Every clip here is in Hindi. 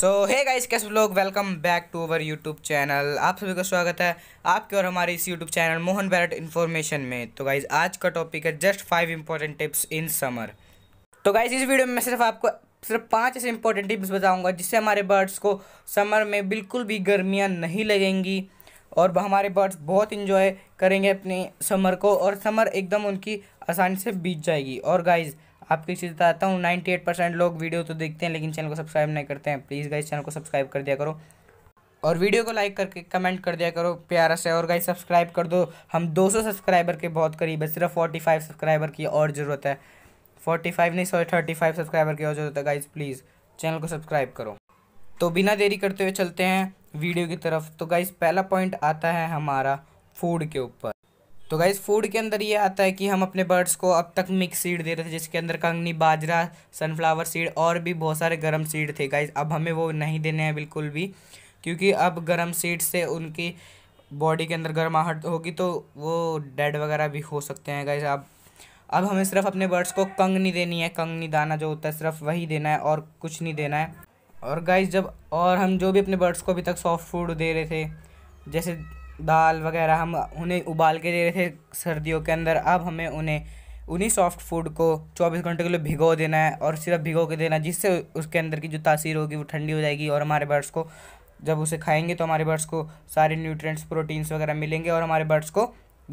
सो है गाइस कैस लोग welcome back to our YouTube channel आप सभी का स्वागत है आपके और हमारे इस यूट्यूब चैनल मोहन बैरट इन्फॉर्मेशन में तो गाइस आज का टॉपिक है just five important tips in summer तो गाइस इस वीडियो में मैं सिर्फ आपको सिर्फ पांच ऐसे इंपॉर्टेंट टिप्स बताऊंगा जिससे हमारे बर्ड्स को समर में बिल्कुल भी गर्मियाँ नहीं लगेंगी और हमारे बर्ड्स बहुत इन्जॉय करेंगे अपने समर को और समर एकदम उनकी आसानी से बीत जाएगी और गाइज़ आपकी चीज़ बताता हूँ नाइन्टी एट परसेंट लोग वीडियो तो देखते हैं लेकिन चैनल को सब्सक्राइब नहीं करते हैं प्लीज़ गाइस चैनल को सब्सक्राइब कर दिया करो और वीडियो को लाइक करके कमेंट कर दिया करो प्यारा से और गाइस सब्सक्राइब कर दो हम 200 सब्सक्राइबर के बहुत करीब है सिर्फ 45 सब्सक्राइबर की और ज़रूरत है 45 नहीं सॉरी 35 सब्सक्राइबर की और ज़रूरत है गाइज़ प्लीज़ चैनल को सब्सक्राइब करो तो बिना देरी करते हुए चलते हैं वीडियो की तरफ तो गाइज़ पहला पॉइंट आता है हमारा फूड के ऊपर तो गाइज़ फूड के अंदर ये आता है कि हम अपने बर्ड्स को अब तक मिक्स सीड दे रहे थे जिसके अंदर कंगनी बाजरा सनफ्लावर सीड और भी बहुत सारे गर्म सीड थे गाइज़ अब हमें वो नहीं देने हैं बिल्कुल भी क्योंकि अब गर्म सीड से उनकी बॉडी के अंदर गर्माहट होगी तो वो डेड वगैरह भी हो सकते हैं गाइज़ अब अब हमें सिर्फ अपने बर्ड्स को कंगनी देनी है कंगनी दाना जो होता है सिर्फ वही देना है और कुछ नहीं देना है और गाइज जब और हम जो भी अपने बर्ड्स को अभी तक सॉफ्ट फूड दे रहे थे जैसे दाल वगैरह हम उन्हें उबाल के दे रहे थे सर्दियों के अंदर अब हमें उन्हें उन्हीं सॉफ्ट फूड को 24 घंटे के लिए भिगो देना है और सिर्फ भिगो के देना जिससे उसके अंदर की जो तासीर होगी वो ठंडी हो जाएगी और हमारे बर्ड्स को जब उसे खाएंगे तो हमारे बर्ड्स को सारे न्यूट्रिएंट्स प्रोटीन्स वगैरह मिलेंगे और हमारे बर्ड्स को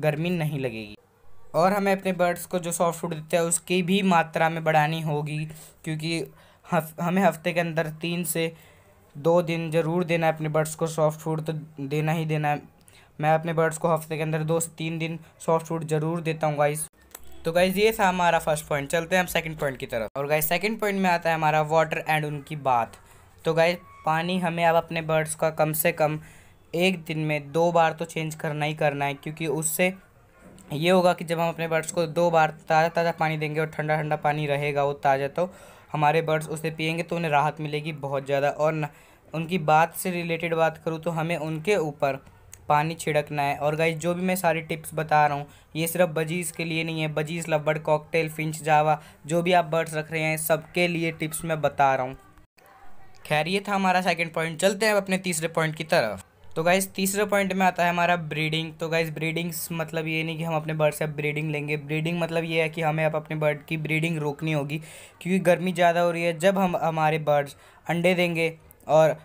गर्मी नहीं लगेगी और हमें अपने बर्ड्स को जो सॉफ्ट फूड देते हैं उसकी भी मात्रा में बढ़ानी होगी क्योंकि हफ, हमें हफ्ते के अंदर तीन से दो दिन ज़रूर देना है अपने बर्ड्स को सॉफ्ट फूड तो देना ही देना है मैं अपने बर्ड्स को हफ्ते के अंदर दो से तीन दिन सॉफ्ट फूड जरूर देता हूँ गाइस तो गाइज ये था हमारा फर्स्ट पॉइंट चलते हैं हम सेकंड पॉइंट की तरफ और गाइज सेकंड पॉइंट में आता है हमारा वाटर एंड उनकी बात तो गाइज पानी हमें अब अपने बर्ड्स का कम से कम एक दिन में दो बार तो चेंज करना ही करना है क्योंकि उससे ये होगा कि जब हम अपने बर्ड्स को दो बार ताज़ा ताज़ा पानी देंगे और ठंडा ठंडा पानी रहेगा वो ताज़ा तो हमारे बर्ड्स उसे पियेंगे तो उन्हें राहत मिलेगी बहुत ज़्यादा और न, उनकी बात से रिलेटेड बात करूँ तो हमें उनके ऊपर पानी छिड़कना है और गाइज जो भी मैं सारी टिप्स बता रहा हूँ ये सिर्फ बजीज़ के लिए नहीं है बजीज़ लब्बड़ कॉकटेल फिंच जावा जो भी आप बर्ड्स रख रहे हैं सबके लिए टिप्स मैं बता रहा हूँ खैर ये था हमारा सेकेंड पॉइंट चलते हैं अपने तीसरे पॉइंट की तरफ तो गाइज तीसरे पॉइंट में आता है हमारा ब्रीडिंग तो गाइज ब्रीडिंग्स मतलब ये नहीं कि हम अपने बर्ड से ब्रीडिंग लेंगे ब्रीडिंग मतलब ये है कि हमें अब अपने बर्ड की ब्रीडिंग रोकनी होगी क्योंकि गर्मी ज़्यादा हो रही है जब हम हमारे बर्ड्स अंडे देंगे और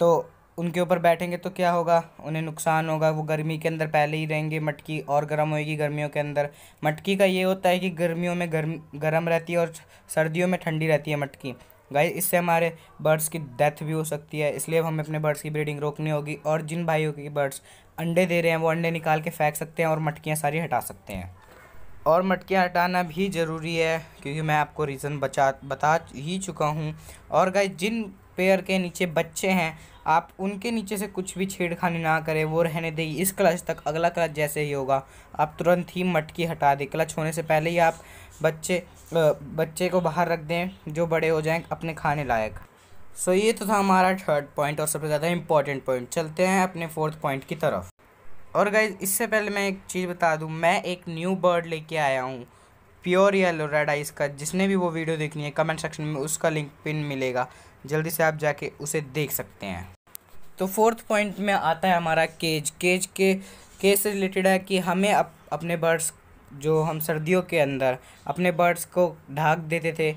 तो उनके ऊपर बैठेंगे तो क्या होगा उन्हें नुकसान होगा वो गर्मी के अंदर पहले ही रहेंगे मटकी और गर्म होएगी गर्मियों के अंदर मटकी का ये होता है कि गर्मियों में गर्म गर्म रहती है और सर्दियों में ठंडी रहती है मटकी गाय इससे हमारे बर्ड्स की डेथ भी हो सकती है इसलिए हमें अपने बर्ड्स की ब्रीडिंग रोकनी होगी और जिन भाइयों की बर्ड्स अंडे दे रहे हैं वो अंडे निकाल के फेंक सकते हैं और मटकियाँ सारी हटा सकते हैं और मटकियाँ हटाना भी ज़रूरी है क्योंकि मैं आपको रीज़न बचा बता ही चुका हूँ और गाय जिन पेयर के नीचे बच्चे हैं आप उनके नीचे से कुछ भी छेड़खानी ना करें वो रहने दें इस क्लच तक अगला क्लच जैसे ही होगा आप तुरंत ही मटकी हटा दें क्लच होने से पहले ही आप बच्चे बच्चे को बाहर रख दें जो बड़े हो जाएं अपने खाने लायक सो ये तो था हमारा थर्ड पॉइंट और सबसे ज़्यादा इम्पॉर्टेंट पॉइंट चलते हैं अपने फोर्थ पॉइंट की तरफ और गाइज इससे पहले मैं एक चीज़ बता दूँ मैं एक न्यू बर्ड लेके आया हूँ प्योर येलो रेड आइस का जिसने भी वो वीडियो देखनी है कमेंट सेक्शन में उसका लिंक पिन मिलेगा जल्दी से आप जाके उसे देख सकते हैं तो फोर्थ पॉइंट में आता है हमारा केज केज के केज से रिलेटेड है कि हमें अप, अपने बर्ड्स जो हम सर्दियों के अंदर अपने बर्ड्स को ढाक देते थे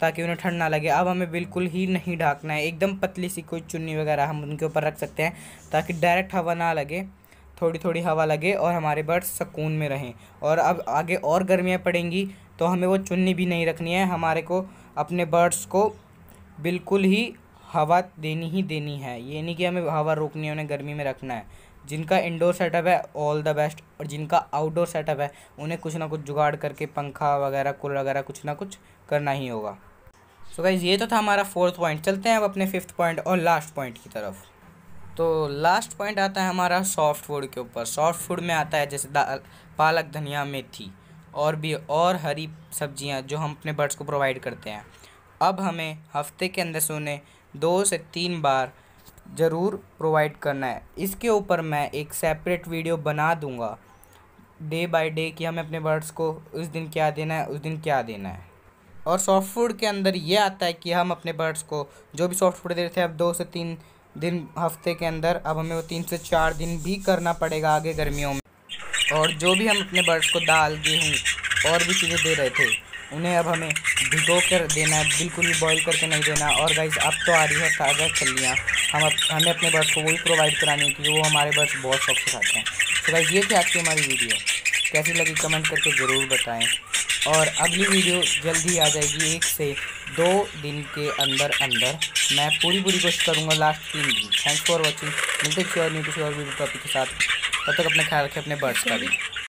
ताकि उन्हें ठंड ना लगे अब हमें बिल्कुल ही नहीं ढाकना है एकदम पतली सी कोई चुन्नी वगैरह हम उनके ऊपर रख सकते हैं ताकि डायरेक्ट हवा ना लगे थोड़ी थोड़ी हवा लगे और हमारे बर्ड्स सुकून में रहें और अब आगे और गर्मियाँ पड़ेंगी तो हमें वो चुन्नी भी नहीं रखनी है हमारे को अपने बर्ड्स को बिल्कुल ही हवा देनी ही देनी है ये नहीं कि हमें हवा रोकनी है उन्हें गर्मी में रखना है जिनका इंडोर सेटअप है ऑल द बेस्ट और जिनका आउटडोर सेटअप है उन्हें कुछ ना कुछ जुगाड़ करके पंखा वगैरह कूलर वगैरह कुछ ना कुछ करना ही होगा सो so गाइज़ ये तो था हमारा फोर्थ पॉइंट चलते हैं अब अपने फिफ्थ पॉइंट और लास्ट पॉइंट की तरफ तो लास्ट पॉइंट आता है हमारा सॉफ्ट फूड के ऊपर सॉफ्ट फूड में आता है जैसे दाल पालक धनिया मेथी और भी और हरी सब्जियां जो हम अपने बर्ड्स को प्रोवाइड करते हैं अब हमें हफ्ते के अंदर से उन्हें दो से तीन बार ज़रूर प्रोवाइड करना है इसके ऊपर मैं एक सेपरेट वीडियो बना दूंगा डे बाय डे कि हमें अपने बर्ड्स को उस दिन क्या देना है उस दिन क्या देना है और सॉफ्ट फूड के अंदर ये आता है कि हम अपने बर्ड्स को जो भी सॉफ्ट फूड देते हैं अब दो से तीन दिन हफ्ते के अंदर अब हमें वो तीन से चार दिन भी करना पड़ेगा आगे गर्मियों में और जो भी हम अपने बर्ड्स को दाल गेहूँ और भी चीज़ें दे रहे थे उन्हें अब हमें भिगो कर देना है बिल्कुल भी बॉईल करके नहीं देना और गाइस अब तो आ रही है ताज़ा चलियाँ हम हमें अपने बर्ड्स को वही प्रोवाइड करानी है क्योंकि वो हमारे बर्ड्स बहुत शौक से खाते हैं तो गाइस ये थी आज की हमारी वीडियो कैसी लगी कमेंट करके ज़रूर बताएँ और अगली वीडियो जल्दी आ जाएगी एक से दो दिन के अंदर अंदर मैं पूरी पूरी कोशिश करूँगा लास्ट तीन दिन थैंक्स फॉर वॉचिंग मिलते किसी और न्यू किसी और वीडियो टॉपिक के साथ तब तक अपने ख्याल रखें अपने बर्ड्स का भी